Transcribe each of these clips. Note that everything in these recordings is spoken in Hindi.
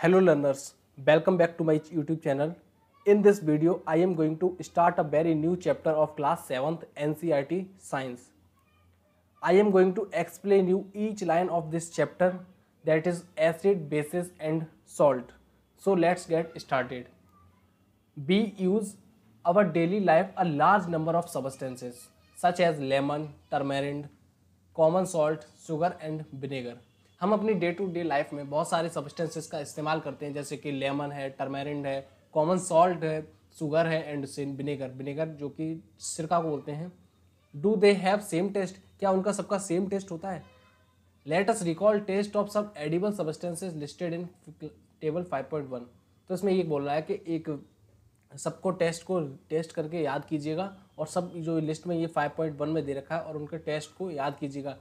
Hello learners, welcome back to my YouTube channel. In this video, I am going to start a very new chapter of class 7th NCRT Science. I am going to explain you each line of this chapter that is acid, bases and salt. So let's get started. We use our daily life a large number of substances such as lemon, turmeric, common salt, sugar and vinegar. हम अपनी डे टू डे लाइफ में बहुत सारे सब्सटेंसेस का इस्तेमाल करते हैं जैसे कि लेमन है टर्मेरिंड है कॉमन सॉल्ट है शुगर है एंड सिन विनेगर विनेगर जो कि सिरका को बोलते हैं do they have same taste क्या उनका सबका सेम टेस्ट होता है let us recall taste of सब edible substances listed in table 5.1 तो इसमें ये बोल रहा है कि एक सबको टेस्ट को टेस्ट करके याद कीजिएगा और सब जो लिस्ट में ये 5.1 में दे रखा है और उनके टेस्ट को याद कीजिएगा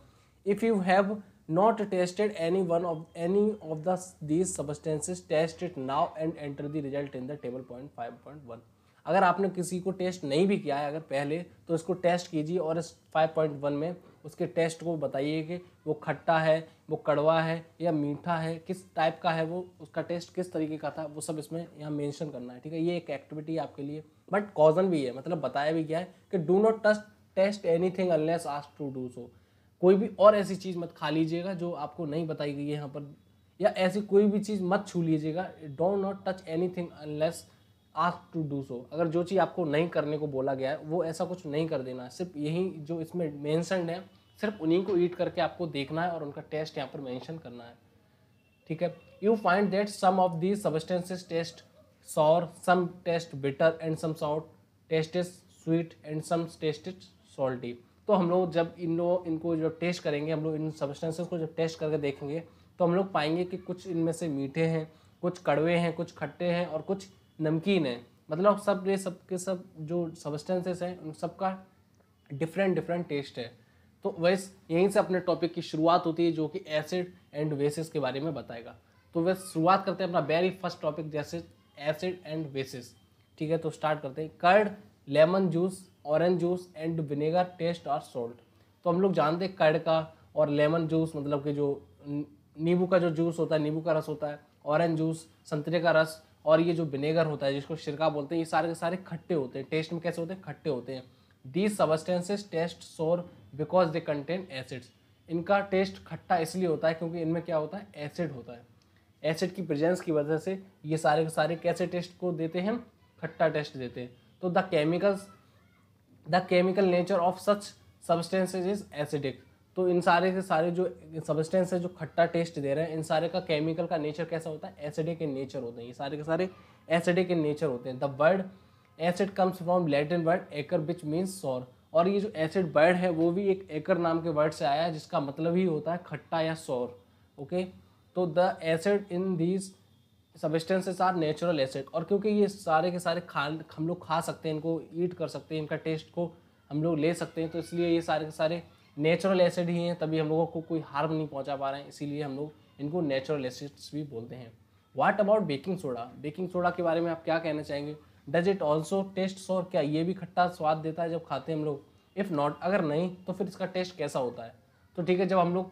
if you have not tested any one of any of the these substances test it now and enter the result in the table point 5.1 अगर आपने किसी को टेस्ट नहीं भी किया है अगर पहले तो इसको टेस्ट कीजिए और इस 5.1 में उसके टेस्ट को बताइए कि वो खट्टा है वो कड़वा है या मीठा है किस टाइप का है वो उसका टेस्ट किस तरीके का था वो सब इसमें यहाँ मेंशन करना है ठीक है ये एक एक्टिविटी आपके लिए बट कॉजन भी है मतलब बताया भी गया है कि do not taste test anything unless asked to do so कोई भी और ऐसी चीज़ मत खा लीजिएगा जो आपको नहीं बताई गई है यहाँ पर या ऐसी कोई भी चीज़ मत छू लीजिएगा don't not touch anything unless ask to do so अगर जो चीज़ आपको नहीं करने को बोला गया है वो ऐसा कुछ नहीं कर देना सिर्फ यही जो इसमें मैंसनड है सिर्फ उन्हीं को ईट करके आपको देखना है और उनका टेस्ट यहाँ पर मैंशन करना है ठीक है you find that some of these substances taste sour some taste bitter and some sort taste is sweet and some taste is salty तो हम लोग जब इन लोग इनको जब टेस्ट करेंगे हम लोग इन सब्सटेंसेस को जब टेस्ट करके देखेंगे तो हम लोग पाएंगे कि कुछ इनमें से मीठे हैं कुछ कड़वे हैं कुछ खट्टे हैं और कुछ नमकीन हैं मतलब सब ये सब के सब जो सब्सटेंसेस हैं उन सब का डिफरेंट डिफरेंट टेस्ट है तो वैस यहीं से अपने टॉपिक की शुरुआत होती है जो कि एसिड एंड बेसिस के बारे में बताएगा तो वैसे शुरुआत करते हैं अपना वेरी फर्स्ट टॉपिक जैसे एसिड एंड बेसिस ठीक है तो स्टार्ट करते हैं curd lemon juice orange juice and vinegar taste और सोल्ट तो हम लोग जानते हैं कर्ड का और लेमन जूस मतलब कि जो नींबू का जो जूस होता है नींबू का रस होता है ऑरेंज जूस संतरे का रस और ये जो विनेगर होता है जिसको शिरका बोलते हैं ये सारे के सारे खट्टे होते हैं टेस्ट में कैसे होते हैं खट्टे होते हैं these substances taste sour because they contain acids इनका टेस्ट खट्टा इसलिए होता है क्योंकि इनमें क्या होता है एसिड होता है एसिड की प्रेजेंस की वजह से ये सारे के सारे कैसे टेस्ट को देते हैं खट्टा टेस्ट देते हैं तो the chemicals the chemical nature of such substances is acidic तो इन सारे के सारे जो सब्सटेंस है जो खट्टा टेस्ट दे रहे हैं इन सारे का केमिकल का नेचर कैसा होता है एसिडिक इन नेचर होते हैं ये सारे के सारे एसिडिक इन नेचर होते हैं the word acid comes from Latin word एकर विच मीन्स सौर और ये जो एसिड वर्ड है वो भी एक एकर नाम के वर्ड से आया है जिसका मतलब ही होता है खट्टा या सौर ओके तो the acid in these substances are natural acid और क्योंकि ये सारे के सारे खा हम लोग खा सकते हैं इनको ईट कर सकते हैं इनका टेस्ट को हम लोग ले सकते हैं तो इसलिए ये सारे के सारे नेचुरल एसिड ही हैं तभी हम लोगों को कोई हार्म नहीं पहुंचा पा रहे हैं इसीलिए हम लोग इनको नेचुरल एसिड्स भी बोलते हैं what about baking soda baking soda के बारे में आप क्या कहना चाहेंगे डज इट ऑल्सो टेस्ट सोर क्या ये भी खट्टा स्वाद देता है जब खाते हैं हम लोग इफ़ नॉट अगर नहीं तो फिर इसका टेस्ट कैसा होता है तो ठीक है जब हम लोग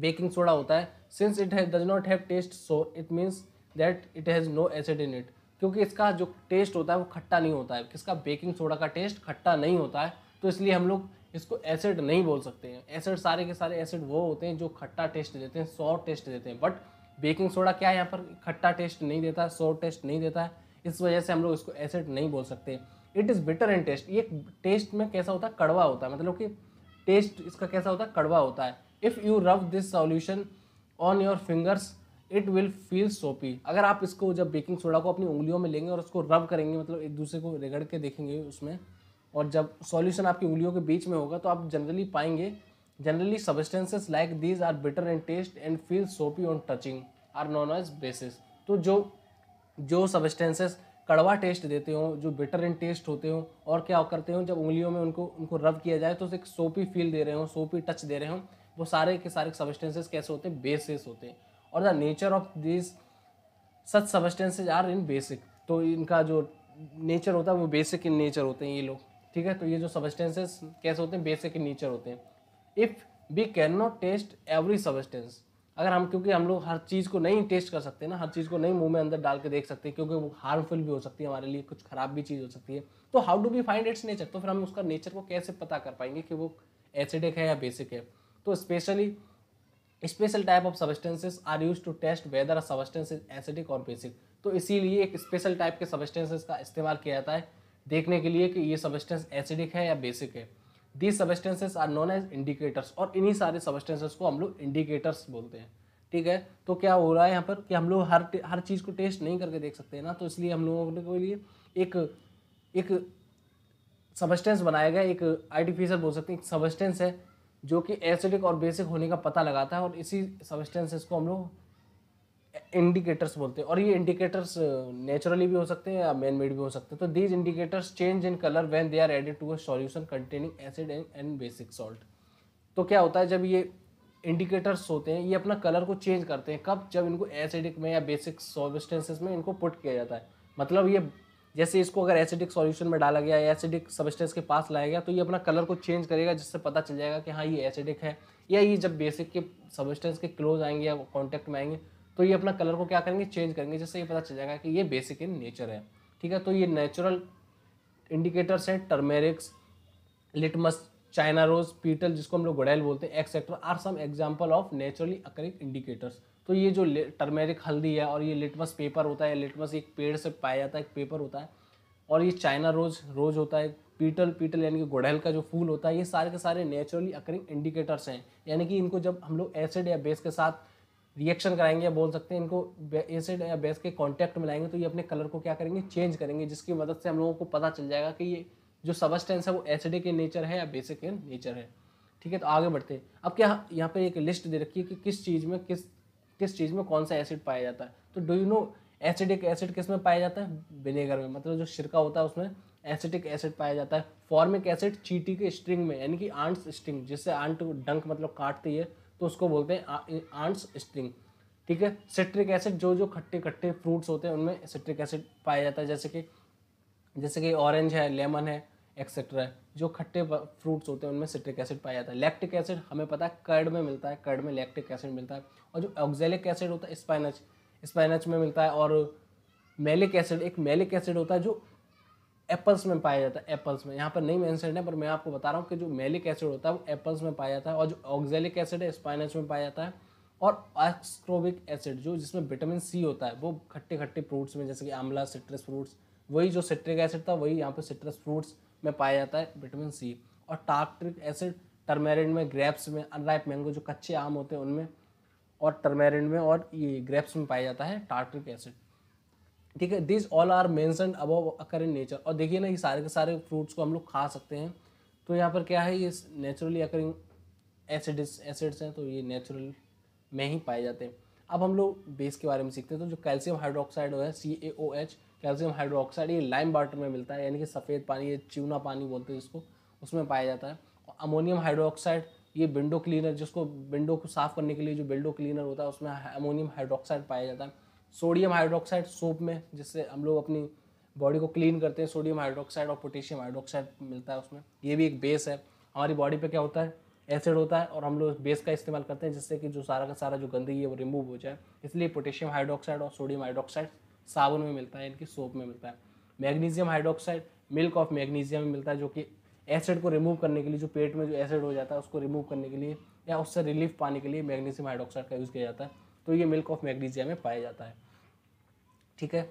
बेकिंग सोडा होता है since it does not have taste sour it means that it has no acid in it क्योंकि इसका जो टेस्ट होता है वो खट्टा नहीं होता है किसका बेकिंग सोडा का टेस्ट खट्टा नहीं होता है तो इसलिए हम लोग इसको एसिड नहीं बोल सकते हैं एसिड सारे के सारे एसिड वो होते हैं जो खट्टा टेस्ट देते हैं सॉ टेस्ट देते हैं बट बेकिंग सोडा क्या है यहाँ पर खट्टा टेस्ट नहीं देता है सॉ टेस्ट नहीं देता है इस वजह से हम लोग इसको एसिड नहीं बोल सकते it is bitter in taste ये टेस्ट में कैसा होता है कड़वा होता है मतलब कि टेस्ट इसका कैसा होता है कड़वा होता है if you rub this solution on your fingers it will feel soapy अगर आप इसको जब बेकिंग सोडा को अपनी उंगलियों में लेंगे और उसको रब करेंगे मतलब एक दूसरे को रगड़ के देखेंगे उसमें और जब सॉल्यूशन आपकी उंगलियों के बीच में होगा तो आप जनरली पाएंगे generally substances like these are bitter and taste and feel soapy on touching are known as bases तो जो जो सब्सटेंसेस कड़वा टेस्ट देते हो जो बेटर इन टेस्ट होते हो और क्या करते हो जब उंगलियों में उनको उनको रब किया जाए तो एक सोपी फील दे रहे हो सोपी टच दे रहे हो वो सारे के सारे सब्सटेंसेस कैसे होते हैं बेसिस होते हैं और the nature of this such substances are in basic तो इनका जो नेचर होता है वो बेसिक इन नेचर होते हैं ये लोग ठीक है तो ये जो सबस्टेंसेस कैसे होते हैं बेसिक इन नेचर होते हैं if we cannot taste every substance अगर हम क्योंकि हम लोग हर चीज़ को नहीं टेस्ट कर सकते ना हर चीज़ को नहीं मुंह में अंदर डाल के देख सकते हैं क्योंकि वो हार्मफुल भी हो सकती है हमारे लिए कुछ खराब भी चीज़ हो सकती है तो how do we find its nature तो फिर हम उसका नेचर को कैसे पता कर पाएंगे कि वो एसिडिक है या बेसिक है तो specially special type of substances are use to test whether substance is acidic और बेसिक तो इसीलिए एक स्पेशल टाइप के सबस्टेंसेस का इस्तेमाल किया जाता है देखने के लिए कि ये सबस्टेंस एसिडिक है या बेसिक है these substances are known as indicators और इन्हीं सारे सबस्टेंसेस को हम लोग इंडिकेटर्स बोलते हैं ठीक है तो क्या हो रहा है यहाँ पर कि हम लोग हर हर चीज़ को टेस्ट नहीं करके देख सकते हैं ना तो इसलिए हम लोगों के लिए एक एक सबस्टेंस बनाया गया एक आर्टिफिशियल बोल सकते हैं एक सबस्टेंस है जो कि एसिडिक और बेसिक होने का पता लगाता है और इसी सब्सटेंसेस को हम लोग इंडिकेटर्स बोलते हैं और ये इंडिकेटर्स नेचुरली भी हो सकते हैं या मैन मेड भी हो सकते हैं तो these indicators change in colour when they are added to a solution containing acid and basic salt तो क्या होता है जब ये इंडिकेटर्स होते हैं ये अपना कलर को चेंज करते हैं कब जब इनको एसिडिक में या बेसिक सॉबिस्टेंसेस में इनको पुट किया जाता है मतलब ये जैसे इसको अगर एसिडिक सॉल्यूशन में डाला गया या एसिडिक सबस्टेंस के पास लाया गया तो ये अपना कलर को चेंज करेगा जिससे पता चल जाएगा कि हाँ ये एसिडिक है या ये जब बेसिक के सबस्टेंस के क्लोज आएंगे या कॉन्टैक्ट में आएंगे तो ये अपना कलर को क्या करेंगे चेंज करेंगे जिससे ये पता चल जाएगा कि ये बेसिक इन नेचर है ठीक है तो ये नेचुरल इंडिकेटर्स हैं टर्मेरिक्स लिटमस चाइना रोज पीटल जिसको हम लोग गुड़ैल बोलते हैं etcetera are some example of naturally occurring indicators तो ये जो टर्मेरिक हल्दी है और ये लिटमस पेपर होता है लिटमस एक पेड़ से पाया जाता है एक पेपर होता है और ये चाइना रोज रोज होता है पीटल पीटल यानी कि गुड़हल का जो फूल होता है ये सारे के सारे नेचुरली अकरिंग इंडिकेटर्स हैं यानी कि इनको जब हम लोग एसिड या बेस के साथ रिएक्शन कराएंगे या बोल सकते हैं इनको एसिड या बेस के कॉन्टैक्ट में लाएंगे तो ये अपने कलर को क्या करेंगे चेंज करेंगे जिसकी मदद से हम लोगों को पता चल जाएगा कि ये जो सबस्टेंस है वो एसिडिक के नेचर है या बेसिक के नेचर है ठीक है तो आगे बढ़ते हैं अब क्या यहाँ पे एक लिस्ट दे रखी है कि किस चीज़ में किस किस चीज़ में कौन सा एसिड पाया जाता है तो do you know acidic acid किस में पाया जाता है विनेगर में मतलब जो सिरका होता है उसमें एसिटिक एसिड पाया जाता है फॉर्मिक एसिड चीटी के स्ट्रिंग में यानी कि आंट्स स्ट्रिंग जिससे आंट डंक मतलब काटती है तो उसको बोलते हैं आंट्स स्ट्रिंग ठीक है सिट्रिक एसिड जो जो खट्टे खट्टे फ्रूट्स होते हैं उनमें सिट्रिक एसिड पाया जाता है जैसे कि जैसे कि ऑरेंज है लेमन है एक्सेट्रा जो खट्टे फ्रूट्स होते हैं उनमें सिट्रिक एसिड पाया जाता है लैक्टिक एसिड हमें पता है कर्ड में मिलता है कर्ड में लैक्टिक एसिड मिलता है और जो ऑक्जेलिक एसिड होता है स्पाइनच स्पाइनच में मिलता है और मेलिक एसिड एक मेलिक एसिड होता है जो एप्पल्स में पाया जाता है एप्पल्स में यहाँ पर नहीं मैंसन है पर मैं आपको बता रहा हूँ कि जो मेलिक एसिड होता है वो एप्पल्स में पाया जाता है और जो ऑक्जेलिक एसिड है स्पाइनच में पाया जाता है और एक्सक्रोबिक एसिड जो जिसमें विटामिन सी होता है वो खट्टे खट्टे फ्रूट्स में जैसे कि आमला सिट्रस फ्रूट्स वही जो सिट्रिक एसिड था वही यहाँ पर सिट्रस फ्रूट्स में पाया जाता है विटामिन सी और टार्ट्रिक एसिड टर्मेरिन में ग्रेप्स में अनराइप मैंगो जो कच्चे आम होते हैं उनमें और टर्मेरिन में और ये ग्रेप्स में पाया जाता है टार्ट्रिक एसिड ठीक है this all are mentioned above occur in nature और देखिए ना ये सारे के सारे फ्रूट्स को हम लोग खा सकते हैं तो यहाँ पर क्या है ये नेचुरली अकरिंग एसिड एसिड्स हैं तो ये नेचुरल में ही पाए जाते हैं अब हम लोग बेस के बारे में सीखते हैं तो जो कैल्शियम हाइड्रोक्साइड है C A O H calcium hydroxide ये लाइम वाटर में मिलता है यानी कि सफ़ेद पानी ये चूना पानी बोलते हैं जिसको उसमें पाया जाता है और अमोनियम हाइड्रोक्साइड ये विंडो क्लीनर जिसको विंडो को साफ़ करने के लिए जो विंडो क्लीनर होता है उसमें अमोनियम हाइड्रोक्साइड पाया जाता है सोडियम हाइड्रोक्साइड सोप में जिससे हम लोग अपनी बॉडी को क्लीन करते हैं सोडियम हाइड्रोक्साइड और पोटेशियम हाइड्रोक्साइड मिलता है उसमें ये भी एक बेस है हमारी बॉडी पे क्या होता है एसिड होता है और हम लोग बेस का इस्तेमाल करते हैं जिससे कि जो सारा का सारा जो गंदगी है वो रिमूव हो जाए इसलिए पोटेशियम हाइड्रोक्साइड और सोडियम हाइड्रोक्साइड साबुन में मिलता है इनकी सोप में मिलता है magnesium hydroxide milk of magnesium में मिलता है जो कि एसिड को रिमूव करने के लिए जो पेट में जो एसिड हो जाता है उसको रिमूव करने के लिए या उससे रिलीफ पाने के लिए मैग्नीशियम हाइड्रोक्साइड का यूज़ किया जाता है तो ये मिल्क ऑफ मैग्नीशिया में पाया जाता है ठीक है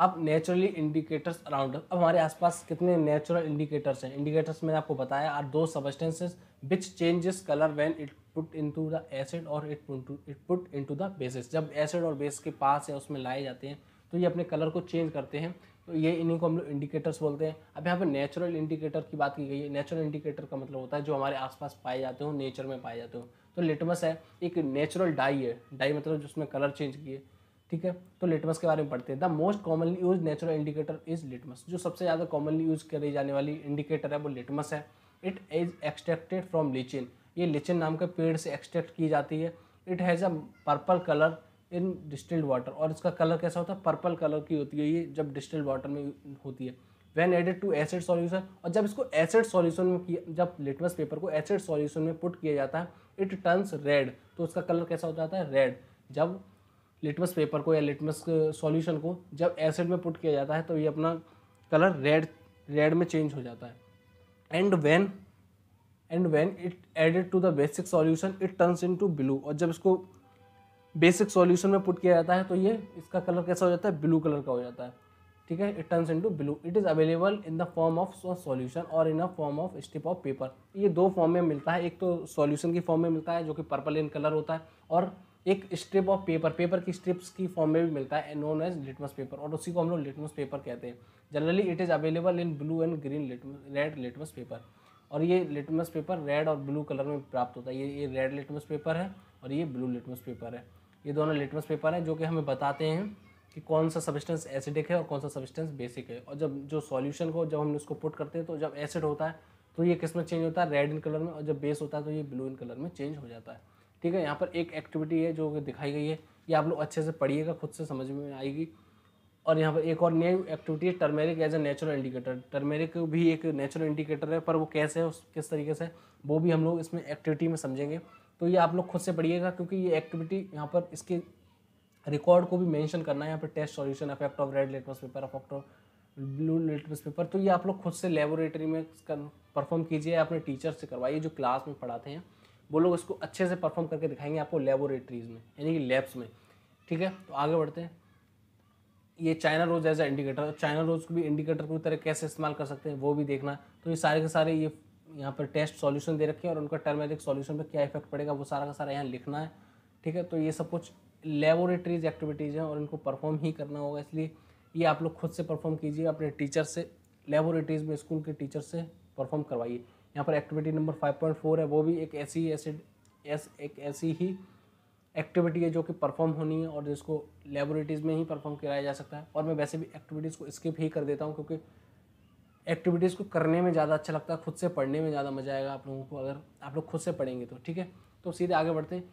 अब नेचुरली इंडिकेटर्स अराउंड अब हमारे आसपास कितने नेचुरल इंडिकेटर्स हैं इंडिकेटर्स मैंने आपको बताया आर दो substances changes colour when it put into the acid और it it put into the the जब एसिड और बेस के पास है उसमें लाए जाते हैं तो ये अपने कलर को चेंज करते हैं तो ये इन्हीं को हम लोग इंडिकेटर्स बोलते हैं अब यहाँ पर नेचुरल इंडिकेटर की बात की गई है नेचुरल इंडिकेटर का मतलब होता है जो हमारे आसपास पाए जाते हो नेचर में पाए जाते हो तो लिटमस है एक नेचुरल डाई है डाई मतलब जिसमें कलर चेंज किए ठीक है तो लिटमस के बारे में पढ़ते हैं the most commonly use natural indicator is litmus जो सबसे ज़्यादा कॉमनली यूज करी जाने वाली इंडिकेटर है वो लिटमस है it is extracted from lichen ये लिचिन नाम के पेड़ से एक्सट्रैक्ट की जाती है it has a purple colour in distilled water और इसका कलर कैसा होता है पर्पल कलर की होती है ये जब डिस्टिल्ड वाटर में होती है when added to acid solution और जब इसको एसिड सॉल्यूशन में किया जब लिटमस पेपर को एसिड सॉल्यूशन में पुट किया जाता है इट टर्न्स रेड तो उसका कलर कैसा हो जाता है रेड जब लिटमस पेपर को या लिटमस सॉल्यूशन को जब एसिड में पुट किया जाता है तो ये अपना कलर रेड रेड में चेंज हो जाता है and when and when it added to the basic solution it turns into blue और जब इसको बेसिक सॉल्यूशन में पुट किया जाता है तो ये इसका कलर कैसा हो जाता है ब्लू कलर का हो जाता है ठीक है it turns to blue it is available in the form of solution और in a form of strip of paper ये दो फॉर्म में मिलता है एक तो सॉल्यूशन की फॉर्म में मिलता है जो कि पर्पल इन कलर होता है और एक स्ट्रिप ऑफ पेपर पेपर की स्ट्रिप्स की फॉर्म में भी मिलता है नोन एज लिटमस पेपर और उसी को हम लोग लिटमस पेपर कहते हैं generally it is available in blue and green litmus red litmus paper और ये लिटमस पेपर रेड और ब्लू कलर में प्राप्त होता है ये ये रेड लिटमस पेपर है और ये ब्लू लिटमस पेपर है ये दोनों लिटमस पेपर हैं जो कि हमें बताते हैं कि कौन सा सब्सटेंस एसिडिक है और कौन सा सब्सटेंस बेसिक है और जब जो सॉल्यूशन को जब हम उसको पुट करते हैं तो जब एसिड होता है तो ये किस में चेंज होता है रेड इन कलर में और जब बेस होता है तो ये ब्लू इन कलर में चेंज हो जाता है ठीक है यहाँ पर एक एक्टिविटी है जो दिखाई गई है ये आप लोग अच्छे से पढ़िएगा खुद से समझ में आएगी और यहाँ पर एक और न्यू एक्टिविटी है turmeric as a natural indicator turmeric भी एक नेचुरल इंडिकेटर है पर वो कैसे है उस किस तरीके से वो भी हम लोग इसमें एक्टिविटी में समझेंगे तो ये आप लोग खुद से पढ़िएगा क्योंकि ये एक्टिविटी यहाँ पर इसके रिकॉर्ड को भी मेंशन करना है यहाँ पर test solution affect of red litmus paper affect of blue litmus paper तो ये आप लोग खुद से लेबोरेटरी में परफॉर्म कीजिए अपने टीचर से करवाइए जो क्लास में पढ़ाते हैं वो लोग इसको अच्छे से परफॉर्म करके दिखाएंगे आपको लेबोरेटरीज में यानी कि लैब्स में ठीक है तो आगे बढ़ते हैं ये China rose as a indicator China rose को भी इंडिकेटर को तरह कैसे इस्तेमाल कर सकते हैं वो भी देखना तो ये सारे के सारे ये यहाँ पर टेस्ट सॉल्यूशन दे रखे हैं और उनका टर्मेटिक सॉल्यूशन पर क्या इफेक्ट पड़ेगा वो सारा का सारा यहाँ लिखना है ठीक है तो ये सब कुछ लेबोरेटरीज एक्टिविटीज़ हैं और इनको परफॉर्म ही करना होगा इसलिए ये आप लोग खुद से परफॉर्म कीजिए अपने टीचर से लेबोरेटरीज में स्कूल के टीचर से परफॉर्म करवाइए यहाँ पर activity number five point four है वो भी एक ऐसी ऐसे एस एक ऐसी ही एक्टिविटी है जो कि परफॉर्म होनी है और जिसको लेबोरेटरीज़ में ही परफॉर्म कराया जा सकता है और मैं वैसे भी एक्टिविटीज़ को स्किप ही कर देता हूँ क्योंकि एक्टिविटीज़ को करने में ज़्यादा अच्छा लगता है खुद से पढ़ने में ज़्यादा मज़ा आएगा आप लोगों को अगर आप लोग खुद से पढ़ेंगे तो ठीक है तो सीधे आगे बढ़ते हैं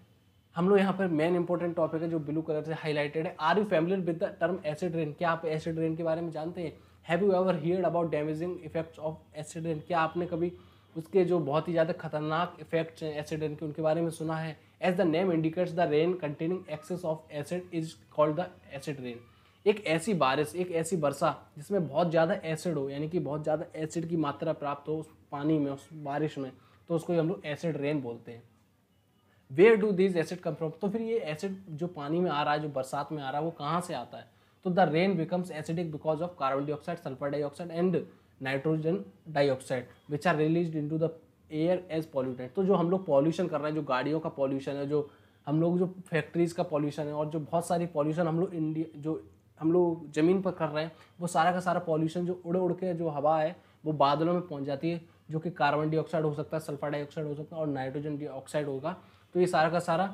हम लोग यहाँ पर मेन इंपॉर्टेंट टॉपिक है जो ब्लू कलर से हाईलाइटेड है are you familiar with the term acid rain क्या आप एसिड रेन के बारे में जानते हैं have you ever hear about damaging effects of acid rain क्या आपने कभी उसके जो बहुत ही ज़्यादा खतरनाक इफेक्ट्स हैं एसिड रेन के उनके बारे में सुना है as the name indicates the rain containing excess of acid is called the acid rain एक ऐसी बारिश एक ऐसी वर्षा जिसमें बहुत ज़्यादा एसिड हो यानी कि बहुत ज़्यादा एसिड की मात्रा प्राप्त हो उस पानी में उस बारिश में तो उसको हम लोग एसिड रेन बोलते हैं where do this acid come from तो फिर ये एसिड जो पानी में आ रहा है जो बरसात में आ रहा है वो कहाँ से आता है तो the rain becomes acidic because of carbon dioxide sulphur dioxide and nitrogen dioxide which are release into the air as polluted तो जो हम लोग पॉल्यूशन कर रहे हैं जो गाड़ियों का पॉल्यूशन है जो हम लोग जो फैक्ट्रीज़ का पॉल्यूशन है और जो बहुत सारी पॉल्यूशन हम लोग इंडिया जो हम लोग ज़मीन पर कर रहे हैं वो सारा का सारा पॉल्यूशन जो उड़ उड़ के जो हवा है वो बादलों में पहुंच जाती है जो कि कार्बन डाइऑक्साइड हो सकता है सल्फर डाइऑक्साइड हो सकता है और नाइट्रोजन डाइऑक्साइड होगा तो ये सारा का सारा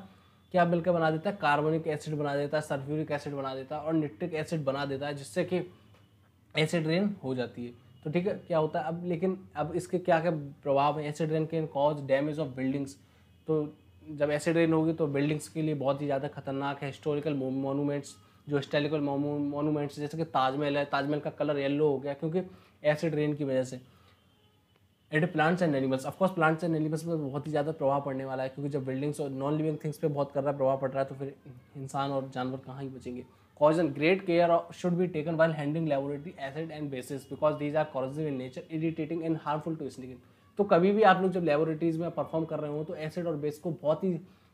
क्या मिलकर बना देता है कार्बनिक एसिड बना देता है सल्फ्यूरिक एसिड बना देता है और निट्रिक एसिड बना देता है जिससे कि एसिड रेन हो जाती है तो ठीक है क्या होता है अब लेकिन अब इसके क्या क्या प्रभाव है acid rain can cause damage of buildings तो जब एसिड रेन होगी तो बिल्डिंग्स के लिए बहुत ही ज़्यादा खतरनाक है हिस्टोरिकल मोनूमेंट्स जो हिस्टोरिकल मोनूमेंट्स जैसे कि ताजमहल है ताजमहल का कलर येलो हो गया क्योंकि एसिड रेन की वजह से and plants and animals of course plants and animals पर बहुत ही ज़्यादा प्रभाव पड़ने वाला है क्योंकि जब बिल्डिंग्स और नॉन लिविंग थिंग्स पे बहुत कर रहा प्रभाव पड़ रहा है तो फिर इंसान और जानवर कहाँ ही बचेंगे caution great care should be taken while handling laboratory acid and bases because these are corrosive in nature irritating and harmful to skin तो कभी भी आप लोग जब लेबोरेटरीज में परफॉर्म कर रहे हो तो एसिड और बेस को बहुत ही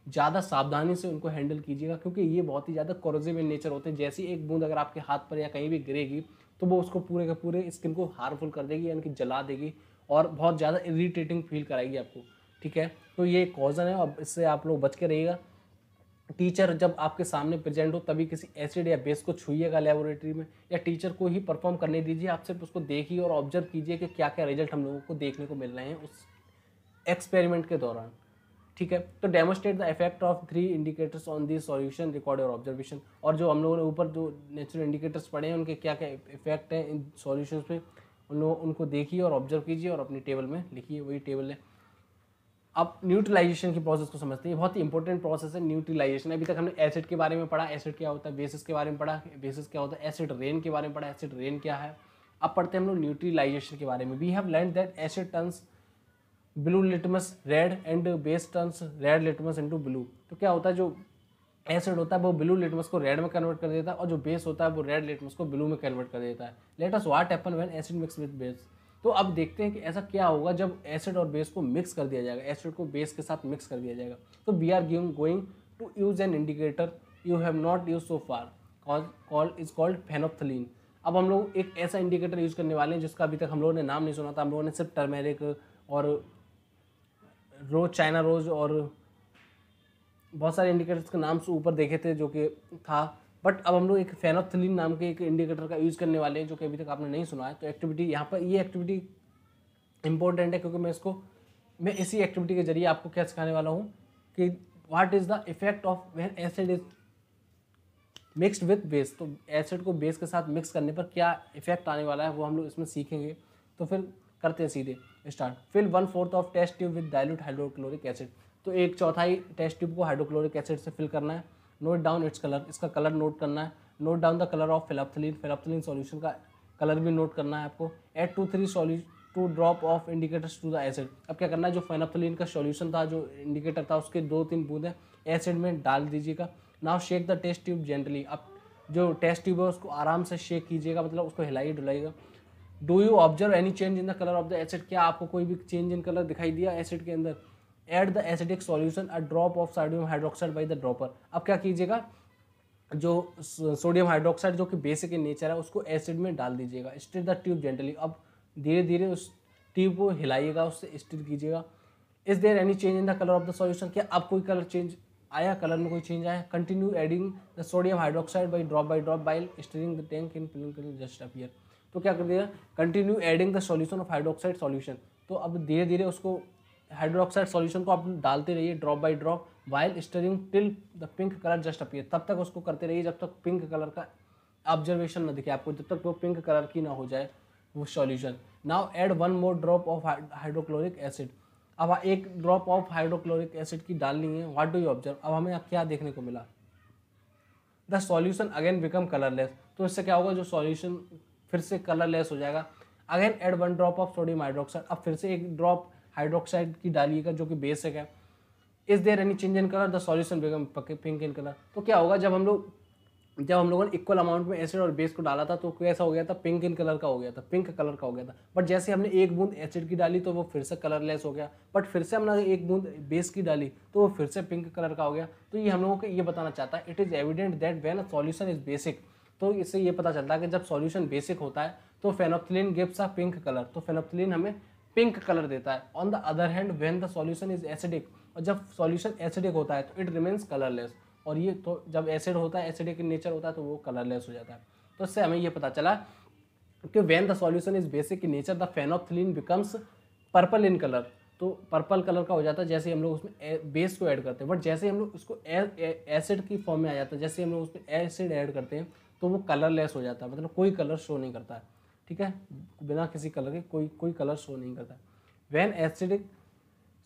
ज़्यादा सावधानी से उनको हैंडल कीजिएगा क्योंकि ये बहुत ही ज़्यादा कॉरोजिव इन नेचर होते हैं जैसे एक बूंद अगर आपके हाथ पर या कहीं भी गिरेगी तो वो उसको पूरे का पूरे स्किन को हार्मफुल कर देगी यानी कि जला देगी और बहुत ज़्यादा इरीटेटिंग फील कराएगी आपको ठीक है तो ये कॉजन है अब इससे आप लोग बच के रहिएगा टीचर जब आपके सामने प्रेजेंट हो तभी किसी एसिड या बेस को छूइएगा लेबोरेटरी में या टीचर को ही परफॉर्म करने दीजिए आप सिर्फ उसको देखिए और ऑब्जर्व कीजिए कि क्या क्या रिजल्ट हम लोगों को देखने को मिल रहे हैं उस एक्सपेरिमेंट के दौरान ठीक है तो demonstrate the effect of three indicators on this solution record और ऑब्जर्वेशन और जो हम लोगों ने ऊपर जो नेचुरल इंडिकेटर्स पढ़े हैं उनके क्या क्या इफेक्ट हैं इन सॉल्यूशंस में उन लोगों उनको देखिए और ऑब्जर्व कीजिए और अपनी टेबल में लिखिए वही टेबल है अब न्यूट्रलाइजेशन की प्रोसेस को समझते हैं बहुत ही इंपॉर्टेंट प्रोसेस है न्यूट्रलाइजेशन अभी तक हमने एसिड के बारे में पढ़ा एसिड क्या होता है बेसिस के बारे में पढ़ा बेसिस क्या होता है एसिड रेन के बारे में पढ़ा एसिड रेन क्या है अब पढ़ते हैं हम लोग न्यूट्रलाइजेशन के बारे में we have learn that acid turns blue litmus red and base turns red litmus into blue तो क्या होता है जो एसिड होता है वो ब्लू लिटमस को रेड में कन्वर्ट कर देता है और जो बेस होता है वो रेड लिटमस को ब्लू में कन्वर्ट कर देता है let us what happen when acid mix with base तो अब देखते हैं कि ऐसा क्या होगा जब एसिड और बेस को मिक्स कर दिया जाएगा एसिड को बेस के साथ मिक्स कर दिया जाएगा तो we are giving going to use an indicator you have not use so far call is called phenolphthalein अब हम लोग एक ऐसा इंडिकेटर यूज़ करने वाले हैं जिसका अभी तक हम लोगों ने नाम नहीं सुना था हम लोगों ने सिर्फ टर्मेरिक और रोज चाइना रोज और बहुत सारे इंडिकेटर्स के नाम से ऊपर देखे थे जो कि था बट अब हम लोग एक फेनोथलिन नाम के एक इंडिकेटर का यूज़ करने वाले हैं जो कि अभी तक आपने नहीं सुना है तो एक्टिविटी यहाँ पर ये एक्टिविटी इंपॉर्टेंट है क्योंकि मैं इसको मैं इसी एक्टिविटी के जरिए आपको क्या सिखाने वाला हूँ कि what is the effect of when acid is mixed with base तो एसिड को बेस के साथ मिक्स करने पर क्या इफेक्ट आने वाला है वो हम लोग इसमें सीखेंगे तो फिर करते हैं सीधे start fill one fourth of test tube with dilute hydrochloric acid तो एक चौथाई टेस्ट ट्यूब को हाइड्रोक्लोरिक एसिड से फिल करना है नोट डाउन इट्स कलर इसका कलर नोट करना है note down the colour of phenolphthalein phenolphthalein solution का कलर भी नोट करना है आपको add two three solution two drop of indicators to the acid अब क्या करना है जो फेनाफ्थलीन का सॉल्यूशन था जो इंडिकेटर था उसके दो तीन बूंदे एसिड में डाल दीजिएगा now shake the test tube gently अब जो टेस्ट ट्यूब है उसको आराम से शेक कीजिएगा मतलब उसको हिलाइए डुलाइएगा do you observe any change in the colour of the acid क्या आपको कोई भी चेंज इन कलर दिखाई दिया एसिड के अंदर add the acidic solution a drop of sodium hydroxide by the dropper अब क्या कीजिएगा जो सोडियम हाइड्रोक्साइड जो कि बेसिक इन नेचर है उसको एसिड में डाल दीजिएगा स्टिर द ट्यूब जेंटली अब धीरे धीरे उस ट्यूब को हिलाइएगा उससे स्टिर कीजिएगा is there any change in the colour of the solution क्या अब कोई कलर चेंज आया कलर में कोई चेंज आया continue adding the sodium hydroxide by drop by drop by stirring the tank in filling just appear तो क्या कर दिया continue adding the solution of hydroxide solution तो अब धीरे धीरे उसको हाइड्रोक्साइड सॉल्यूशन को आप डालते रहिए drop by drop while stirring till the pink colour just appear तब तक उसको करते रहिए जब तक पिंक कलर का ऑब्जर्वेशन ना दिखे आपको जब तक वो पिंक कलर की ना हो जाए वो solution now add one more drop of hydrochloric acid अब एक ड्रॉप ऑफ हाइड्रोक्लोरिक एसिड की डालनी है व्हाट डू यू ऑब्जर्व अब हमें क्या देखने को मिला the solution again become colourless तो इससे क्या होगा जो सॉल्यूशन फिर से कलरलेस हो जाएगा again add one drop of sodium hydroxide अब फिर से एक ड्रॉप हाइड्रोक्साइड की डालिएगा जो कि बेसिक है is there any change in colour the solution become pink in colour तो क्या होगा जब हम लोग जब हम लोगों ने इक्वल अमाउंट में एसिड और बेस को डाला था तो कैसा हो गया था पिंक इन कलर का हो गया था पिंक कलर का हो गया था बट जैसे हमने एक बूंद एसिड की डाली तो वो फिर से कलरलेस हो गया बट फिर से हमने एक बूंद बेस की डाली तो वो फिर से पिंक कलर का हो गया तो ये हम लोगों को ये बताना चाहता है it is evident that when a solution is basic तो इससे ये पता चलता है कि जब सॉल्यूशन बेसिक होता है तो phenolphthalein gives a pink colour तो फेनोप्थिलिन हमें पिंक कलर देता है on the other hand when the solution is acidic और जब सॉल्यूशन एसिडिक होता है तो इट रिमेंस कलरलेस और ये तो जब एसिड होता है एसिडिक इन नेचर होता है तो वो कलरलेस हो जाता है तो इससे हमें ये पता चला कि when the solution is basic in nature the phenolphthalein becomes purple in colour तो पर्पल कलर का हो जाता है जैसे हम लोग उसमें बेस को ऐड करते हैं बट जैसे हम लोग उसको एसिड की फॉर्म में आ जाता है जैसे हम लोग उसमें एसिड ऐड करते हैं तो वो कलरलेस हो जाता है मतलब कोई कलर शो नहीं करता है ठीक है बिना किसी कलर के कोई कोई कलर शो नहीं करता when acidic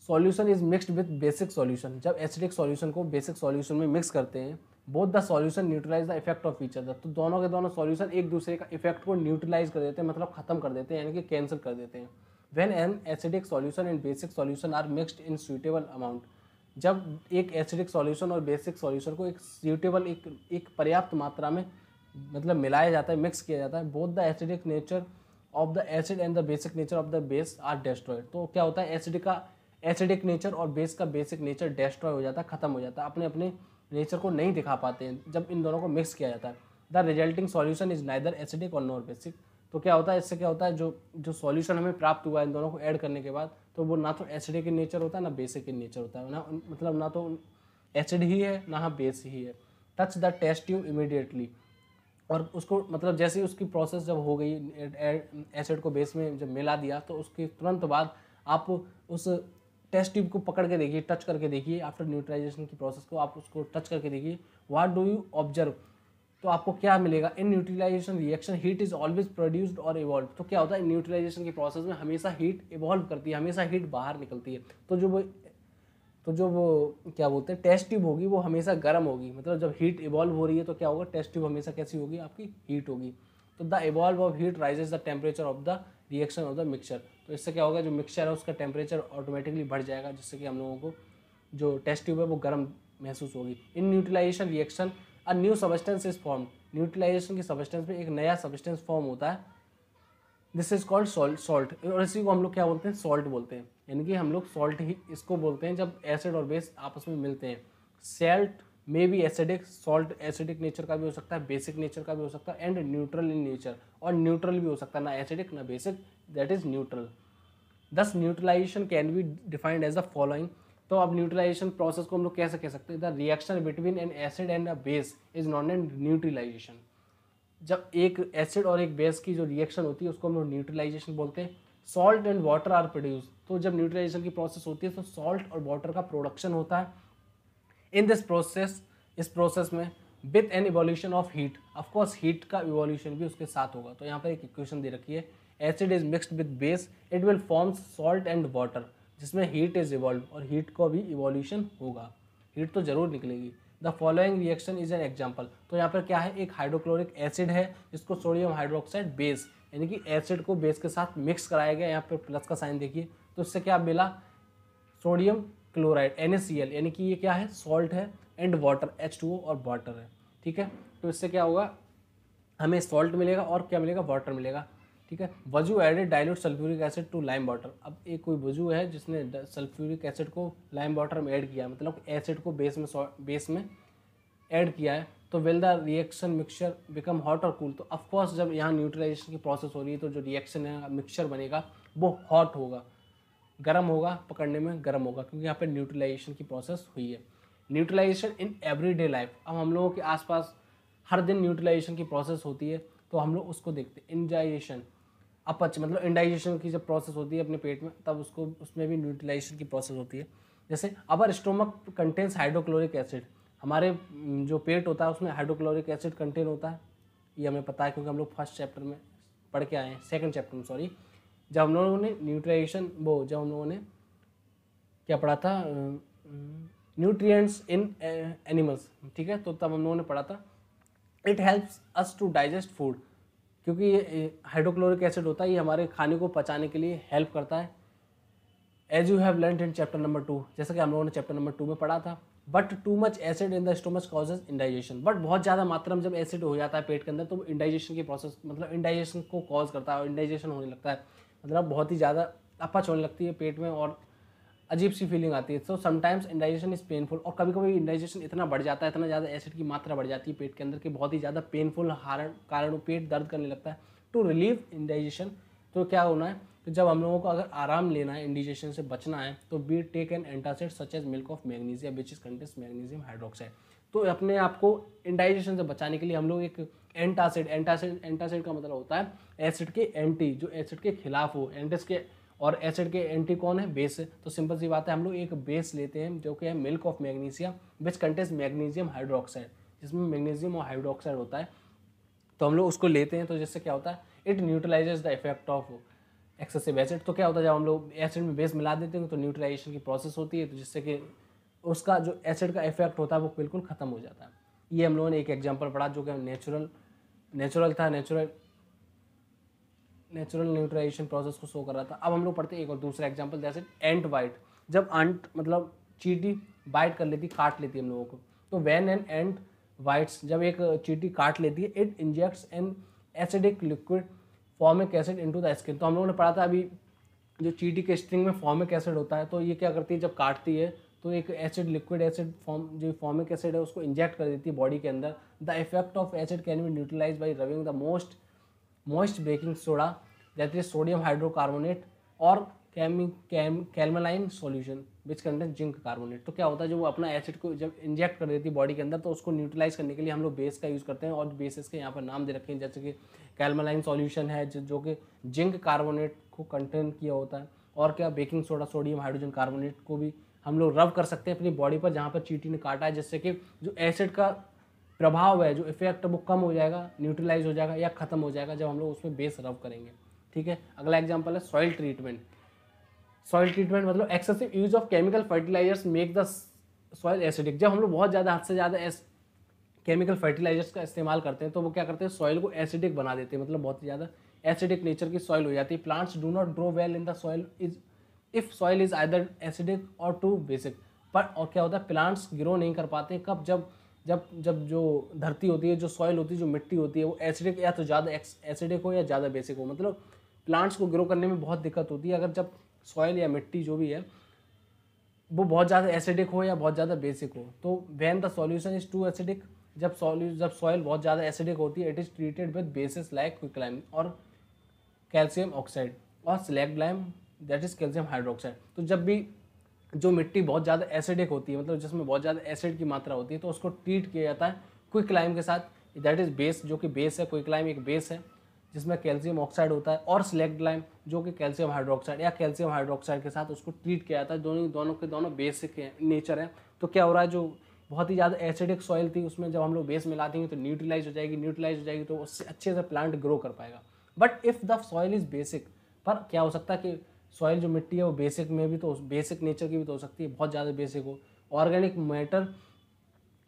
solution is mixed with basic solution जब एसिडिक सॉल्यूशन को बेसिक सॉल्यूशन में मिक्स करते हैं both the solution neutralise the effect of feature the तो दोनों के दोनों सॉल्यूशन एक दूसरे का इफेक्ट को न्यूट्रलाइज कर देते हैं मतलब खत्म कर देते हैं यानी कि कैंसिल कर देते हैं when an acidic solution and basic solution are mixed in suitable amount जब एक एसिडिक सॉल्यूशन और बेसिक सॉल्यूशन को एक सूटेबल एक एक पर्याप्त मात्रा में मतलब मिलाया जाता है मिक्स किया जाता है both the acidic nature of the acid and the basic nature of the base are destroyed तो क्या होता है एसिड का एसिडिक नेचर और बेस का बेसिक नेचर डेस्ट्रॉय हो जाता है खत्म हो जाता है अपने अपने नेचर को नहीं दिखा पाते हैं जब इन दोनों को मिक्स किया जाता है the resulting solution is neither acidic और नॉर बेसिक तो क्या होता है इससे क्या होता है जो जो सॉल्यूशन हमें प्राप्त हुआ है इन दोनों को ऐड करने के बाद तो वो ना तो एसिडिक इन नेचर होता है ना बेसिक इन नेचर होता है ना मतलब ना तो एसिड ही है ना बेस ही है touch the test you immediately और उसको मतलब जैसे उसकी प्रोसेस जब हो गई एसिड को बेस में जब मिला दिया तो उसके तुरंत बाद आप उस टेस्ट ट्यूब को पकड़ के देखिए टच करके देखिए आफ्टर न्यूट्रलाइजेशन की प्रोसेस को आप उसको टच करके देखिए वाट डू यू ऑब्जर्व तो आपको क्या मिलेगा in neutralisation reaction heat is always produced और इवॉल्व तो क्या होता है न्यूट्रलाइजेशन की प्रोसेस में हमेशा हीट इवॉल्व करती है हमेशा हीट बाहर निकलती है तो जो तो जो वो क्या बोलते हैं टेस्ट ट्यूब होगी वो हमेशा गर्म होगी मतलब जब हीट इवॉल्व हो रही है तो क्या होगा टेस्ट ट्यूब हमेशा कैसी होगी आपकी हीट होगी तो the evolve of heat raises the temperature of the reaction of the mixture तो इससे क्या होगा जो मिक्सचर है उसका टेम्परेचर ऑटोमेटिकली बढ़ जाएगा जिससे कि हम लोगों को जो टेस्ट ट्यूब है वो गर्म महसूस होगी in neutralisation reaction a new substance is form neutralisation की सबस्टेंस में एक नया सबस्टेंस फॉर्म होता है this is called salt salt और इसी को हम लोग क्या बोलते हैं सॉल्ट बोलते हैं यानी कि हम लोग सॉल्ट ही इसको बोलते हैं जब एसिड और बेस आपस में मिलते हैं salt may be acidic salt acidic nature का भी हो सकता है बेसिक नेचर का भी हो सकता है एंड न्यूट्रल इन नेचर और न्यूट्रल भी हो सकता है ना एसिडिक ना basic that is neutral thus neutralization can be defined as the following तो अब न्यूट्रलाइजेशन प्रोसेस को हम लोग कैसे कह सकते हैं the reaction between an acid and a base is known and neutralization जब एक एसिड और एक बेस की जो रिएक्शन होती है उसको हम लोग न्यूट्रलाइजेशन बोलते हैं salt and water are produce तो जब न्यूट्रलाइजेशन की प्रोसेस होती है तो सॉल्ट और वाटर का प्रोडक्शन होता है इन दिस प्रोसेस इस प्रोसेस में with an evolution of heat of course heat का इवोल्यूशन भी उसके साथ होगा तो यहाँ पर एक इक्वेशन दे रखी है acid is mixed with base it will form salt and water जिसमें हीट इज इवॉल्व और हीट को भी इवोल्यूशन होगा हीट तो ज़रूर निकलेगी the following reaction is an example तो यहाँ पर क्या है एक हाइड्रोक्लोरिक एसिड है जिसको सोडियम हाइड्रोक्साइड बेस यानी कि एसिड को बेस के साथ मिक्स कराया गया यहाँ पर प्लस का साइन देखिए तो इससे क्या मिला सोडियम क्लोराइड एन यानी कि ये क्या है सॉल्ट है एंड वाटर एच और वाटर है ठीक है तो इससे क्या होगा हमें सॉल्ट मिलेगा और क्या मिलेगा वाटर मिलेगा ठीक है Vaju added dilute sulphuric acid to lime water अब एक कोई वजू है जिसने सल्फ्यूरिक एसिड को लाइम वाटर में ऐड किया मतलब एसिड को बेस में बेस में ऐड किया है तो will the reaction mixture become hot और कूल तो ऑफकोर्स जब यहाँ न्यूट्रलाइजेशन की प्रोसेस हो रही है तो जो रिएक्शन है मिक्सचर बनेगा वो हॉट होगा गर्म होगा पकड़ने में गर्म होगा क्योंकि यहाँ पर न्यूट्रलाइजेशन की प्रोसेस हुई है न्यूट्रलाइजेशन इन एवरीडे लाइफ अब हम लोगों के आसपास हर दिन न्यूट्रलाइजेशन की प्रोसेस होती है तो हम लोग उसको देखते हैं इंजाइजेशन अपच मतलब इंडाइजेशन की जब प्रोसेस होती है अपने पेट में तब उसको उसमें भी न्यूट्रलाइजेशन की प्रोसेस होती है जैसे our stomach contains hydrochloric acid हमारे जो पेट होता है उसमें हाइड्रोक्लोरिक एसिड कंटेन होता है ये हमें पता है क्योंकि हम लोग फर्स्ट चैप्टर में पढ़ के आए हैं सेकेंड चैप्टर में सॉरी जब हम लोगों ने न्यूट्राइजेशन वो जब हम लोगों ने क्या पढ़ा था न्यूट्रिएंट्स इन एनिमल्स ठीक है तो तब हम लोगों ने पढ़ा था it helps us to digest food क्योंकि ये हाइड्रोक्लोरिक एसिड होता है ये हमारे खाने को पचाने के लिए हेल्प करता है as you have learn in chapter number two जैसा कि हम लोगों ने चैप्टर नंबर टू में पढ़ा था but too much acid in the stomach causes indigestion but बहुत ज़्यादा मात्रा में जब एसिड हो जाता है पेट के अंदर तो इंडाइजेशन की प्रोसेस मतलब इंडाइजेशन को कॉज करता है और इंडाइजेशन होने लगता है मतलब बहुत ही ज़्यादा अपच होने लगती है पेट में और अजीब सी फीलिंग आती है so sometimes indigestion is painful और कभी कभी इंडाइजेशन इतना बढ़ जाता है इतना ज़्यादा एसिड की मात्रा बढ़ जाती है पेट के अंदर कि बहुत ही ज़्यादा पेनफुल हारण कारण पेट दर्द करने लगता है टू रिलीव इंडाइजेशन तो क्या होना है तो जब हम लोगों को अगर आराम लेना है इंडिजेशन से बचना है तो we take an antacid such as milk of magnesium which is contains magnesium hydroxide तो अपने आप को इंडाइजेशन से बचाने के लिए हम लोग एक एंटासिड एंटासिड एंटासिड का मतलब होता है एसिड के एंटी जो एसिड के खिलाफ हो एंटिस के और एसिड के एंटी कौन है बेस है तो सिंपल सी बात है हम लोग एक बेस लेते हैं जो कि है milk of magnesium which contains magnesium hydroxide जिसमें मैग्नीशियम और हाइड्रोक्साइड होता है तो हम लोग उसको लेते हैं तो जिससे क्या होता है it neutralizes the effect of excessive acid तो क्या होता है जब हम लोग एसिड में बेस मिला देते हैं तो न्यूट्रलाइजेशन की प्रोसेस होती है तो जिससे कि उसका जो एसिड का इफेक्ट होता है वो बिल्कुल ख़त्म हो जाता है ये हम लोगों ने एक एग्जाम्पल पढ़ा जो कि नेचुरल नेचुरल था नेचुरल नेचुरल न्यूट्राइजेशन प्रोसेस को शो कर रहा था अब हम लोग पढ़ते हैं एक और दूसरा एग्जाम्पल जैसे एंट वाइट जब अंट मतलब चीटी बाइट कर लेती काट लेती है हम लोगों को तो वैन एंड एंट वाइट्स जब एक चीटी काट लेती है it injects an acidic liquid formic acid into the skin तो हम लोगों ने पढ़ा था अभी जो चीटी के स्ट्रिंग में फॉर्मिक एसिड होता है तो ये क्या करती है जब काटती है तो एक एसिड लिक्विड एसिड फॉर्म जो फॉर्मिक एसिड है उसको इंजेक्ट कर देती है बॉडी के अंदर the effect of acid can be neutralize by rubbing the most moist baking soda जैसे is sodium hydrocarbonate और कैलमेलाइन बिच विच अंदर जिंक कार्बोनेट तो क्या होता है जो वो अपना एसिड को जब इंजेक्ट कर देती है बॉडी के अंदर तो उसको न्यूट्रलाइज करने के लिए हम लोग बेस का यूज़ करते हैं और बेसिस के यहाँ पर नाम दे रखे हैं जैसे कि कैलमेलाइन सोल्यूशन है जो कि जिंक कार्बोनेट को कंटेन किया होता है और क्या baking soda sodium hydrogen carbonate को भी हम लोग रब कर सकते हैं अपनी बॉडी पर जहाँ पर चीटी ने काटा है जिससे कि जो एसिड का प्रभाव है जो इफेक्ट वो कम हो जाएगा न्यूट्रलाइज हो जाएगा या ख़त्म हो जाएगा जब हम लोग उसमें बेस रब करेंगे ठीक है अगला एग्जाम्पल है सॉइल ट्रीटमेंट सॉइल ट्रीटमेंट मतलब excessive use of chemical fertilizers make the soil acidic जब हम लोग बहुत ज़्यादा हद से ज़्यादा एस केमिकल फर्टिलाइजर्स का इस्तेमाल करते हैं तो वो क्या करते हैं सॉइल को एसिडिक बना देते हैं मतलब बहुत ही ज़्यादा एसिडिक नेचर की सॉइल हो जाती है plants do not grow well in the soil is if soil is either acidic और टू बेसिक पर और क्या होता है प्लांट्स ग्रो नहीं कर पाते कब जब जब जब जो धरती होती है जो सॉइल होती है जो मिट्टी होती है वो एसिडिक या तो ज़्यादा एसिडिक हो या ज़्यादा बेसिक हो मतलब प्लांट्स को ग्रो करने में बहुत दिक्कत होती है अगर जब सॉइल या मिट्टी जो भी है वो बहुत ज़्यादा एसिडिक हो या बहुत ज़्यादा बेसिक हो तो when the solution is too acidic जब सॉल्यू जब सॉइल बहुत ज़्यादा एसिडिक होती है it is treated with bases like quicklime और कैल्शियम ऑक्साइड और slaked lime that is calcium hydroxide तो जब भी जो मिट्टी बहुत ज़्यादा एसिडिक होती है मतलब जिसमें बहुत ज़्यादा एसिड की मात्रा होती है तो उसको ट्रीट किया जाता है क्विक लाइम के साथ दैट इज़ बेस जो कि बेस है क्विक लाइम एक बेस है जिसमें कैल्शियम ऑक्साइड होता है और सिलेक्ट लाइम जो कि कैल्शियम हाइड्रोक्साइड या कैल्शियम हाइड्रोक्साइड के साथ उसको ट्रीट किया जाता है दोनों दोनों के दोनों बेसिक हैं नेचर हैं तो क्या हो रहा है जो बहुत ही ज़्यादा एसिडिक सॉइल थी उसमें जब हम लोग बेस मिला देंगे तो न्यूट्रलाइज हो जाएगी न्यूट्रलाइज हो जाएगी तो उससे अच्छे से प्लांट ग्रो कर पाएगा but if the soil is basic पर क्या हो सकता है कि सॉइल जो मिट्टी है वो बेसिक में भी तो बेसिक नेचर की भी तो हो सकती है बहुत ज़्यादा बेसिक हो organic matter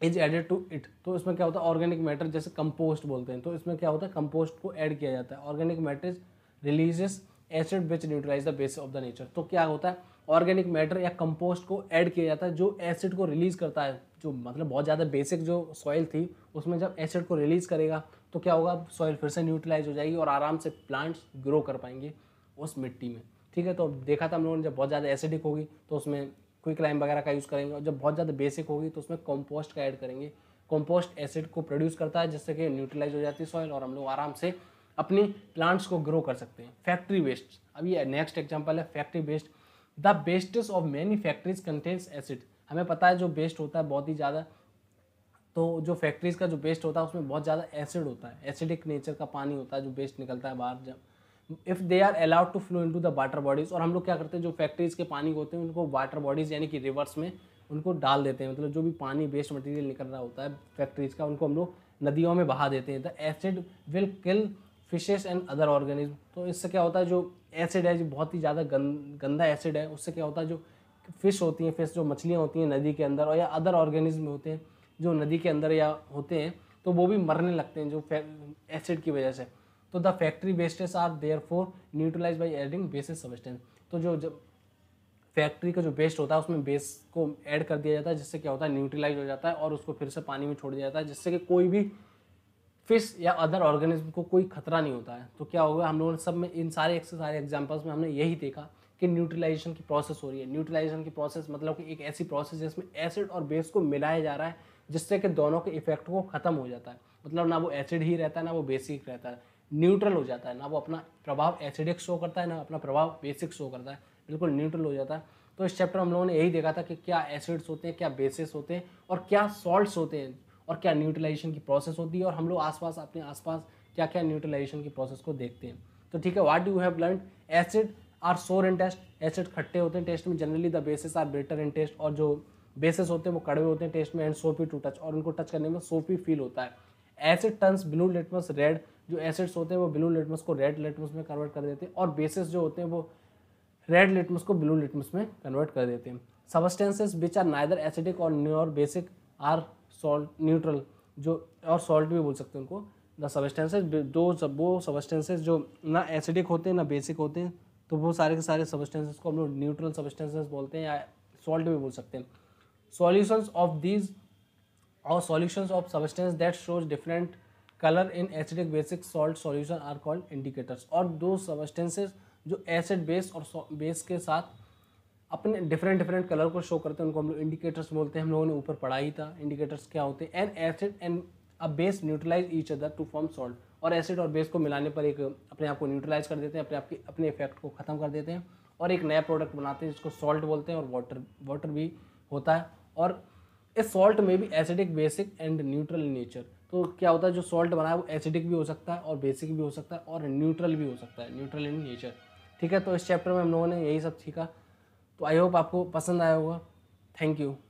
is added to it तो इसमें क्या होता है ऑर्गेनिक मैटर जैसे कंपोस्ट बोलते हैं तो इसमें क्या होता है कंपोस्ट को ऐड किया जाता है organic matter releases acid which neutralize the base of the nature तो क्या होता है ऑर्गेनिक मैटर या कंपोस्ट को ऐड किया जाता है जो एसिड को रिलीज़ करता है जो मतलब बहुत ज़्यादा बेसिक जो सॉइल थी उसमें जब एसिड को रिलीज़ करेगा तो क्या होगा सॉइल फिर से न्यूट्रलाइज हो जाएगी और आराम से प्लांट्स ग्रो कर पाएंगे उस मिट्टी में ठीक है तो देखा था हम लोगों ने जब बहुत ज़्यादा एसिडिक होगी तो उसमें क्विक लाइम वगैरह का यूज़ करेंगे और जब बहुत ज़्यादा बेसिक होगी तो उसमें कॉम्पोस्ट का ऐड करेंगे कॉम्पोस्ट एसिड को प्रोड्यूस करता है जिससे कि न्यूट्रलाइज हो जाती है सॉइल और हम लोग आराम से अपनी प्लांट्स को ग्रो कर सकते हैं फैक्ट्री वेस्ट अब ये नेक्स्ट एग्जाम्पल है factory waste the wastes of many factories contains acid हमें पता है जो बेस्ट होता है बहुत ही ज़्यादा तो जो फैक्ट्रीज़ का जो बेस्ट होता है उसमें बहुत ज़्यादा एसिड होता है एसिडिक नेचर का पानी होता है जो बेस्ट निकलता है बाहर जब if they are allowed to flow into the water bodies और हम लोग क्या करते हैं जो फैक्ट्रीज़ के पानी होते हैं उनको वाटर बॉडीज़ यानी कि रिवर्स में उनको डाल देते हैं मतलब जो भी पानी वेस्ट मटेरियल निकल रहा होता है फैक्ट्रीज़ का उनको हम लोग नदियों में बहा देते हैं the acid will kill fishes and other organism तो इससे क्या होता है जो एसिड है जो बहुत ही ज़्यादा गंद, गंदा एसिड है उससे क्या होता है जो फ़िश होती हैं फिश जो मछलियाँ होती हैं नदी के अंदर और या अदर ऑर्गेनिज्म होते हैं जो नदी के अंदर या होते हैं तो वो भी मरने लगते हैं जो एसिड की वजह से तो the factory wastes are therefore neutralize by adding bases substance तो जो जब फैक्ट्री का जो वेस्ट होता है उसमें बेस को ऐड कर दिया जाता है जिससे क्या होता है न्यूट्रलाइज हो जाता है और उसको फिर से पानी में छोड़ दिया जाता है जिससे कि कोई भी फिश या अदर ऑर्गेनिज्म को कोई खतरा नहीं होता है तो क्या होगा हम लोगों ने सब में इन सारे सारे एग्जाम्पल्स में हमने यही देखा कि न्यूट्रलाइजेशन की प्रोसेस हो रही है न्यूट्रलाइजेशन की प्रोसेस मतलब कि एक ऐसी प्रोसेस जिसमें एसिड और बेस को मिलाया जा रहा है जिससे कि दोनों के इफेक्ट को ख़त्म हो जाता है मतलब ना वो एसिड ही रहता है ना वो बेसिक रहता है न्यूट्रल हो जाता है ना वो अपना प्रभाव एसिडिक शो करता है ना अपना प्रभाव बेसिक शो करता है बिल्कुल न्यूट्रल हो जाता है तो इस चैप्टर हम लोगों ने यही देखा था कि क्या एसिड्स होते हैं क्या बेसिस होते हैं और क्या सॉल्ट्स होते हैं और क्या न्यूट्रलाइजेशन की प्रोसेस होती है और हम लोग आसपास अपने आसपास क्या क्या न्यूट्रलाइजेशन की प्रोसेस को देखते हैं तो ठीक है what you have learn acid are sour in taste acid खट्टे होते हैं टेस्ट में generally the bases are bitter in taste और जो बेसिस होते हैं वो कड़वे होते हैं टेस्ट में एंड सोपी टू टच और उनको टच करने में सोपी फील होता है acid turns blue litmus red जो एसिड्स होते हैं वो ब्लू लिटमस को रेड लिटमस में कन्वर्ट कर देते हैं और बेसिस जो होते हैं वो रेड लिटमस को ब्लू लिटमस में कन्वर्ट कर देते हैं substances which are neither acidic और nor basic are salt neutral जो और सॉल्ट भी बोल सकते हैं उनको द सबस्टेंसेज दो सब वो सबस्टेंसेज जो ना एसिडिक होते हैं ना बेसिक होते हैं तो वो सारे के सारे सबस्टेंसेज को हम लोग न्यूट्रल सबस्टेंसेज बोलते हैं या सॉल्ट भी बोल सकते हैं सॉल्यूशंस ऑफ दीज और solutions of substance that shows different colour in acidic basic salt solution are called indicators और दो सबस्टेंसेज जो एसिड बेस और बेस के साथ अपने डिफरेंट डिफरेंट कलर को शो करते हैं उनको हम लोग इंडिकेटर्स बोलते हैं हम लोगों ने ऊपर पढ़ा ही था इंडिकेटर्स क्या होते हैं and acid and a base neutralize each other to form salt और एसिड और बेस को मिलाने पर एक अपने आप को न्यूट्रलाइज कर देते हैं अपने आपके अपने इफेक्ट को ख़त्म कर देते हैं और एक नया प्रोडक्ट बनाते हैं जिसको सॉल्ट बोलते हैं और वाटर वाटर भी होता है और इस सॉल्ट में भी acidic basic and neutral nature तो क्या होता है जो सॉल्ट बना है वो एसिडिक भी हो सकता है और बेसिक भी हो सकता है और न्यूट्रल भी हो सकता है न्यूट्रल इन नेचर ठीक है तो इस चैप्टर में हम लोगों ने यही सब सीखा तो आई होप आपको पसंद आया होगा थैंक यू